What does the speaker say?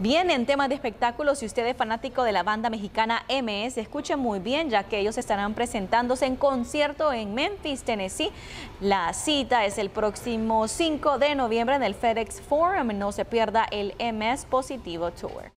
Bien, en temas de espectáculos, si usted es fanático de la banda mexicana MS, escuche muy bien, ya que ellos estarán presentándose en concierto en Memphis, Tennessee. La cita es el próximo 5 de noviembre en el FedEx Forum. No se pierda el MS Positivo Tour.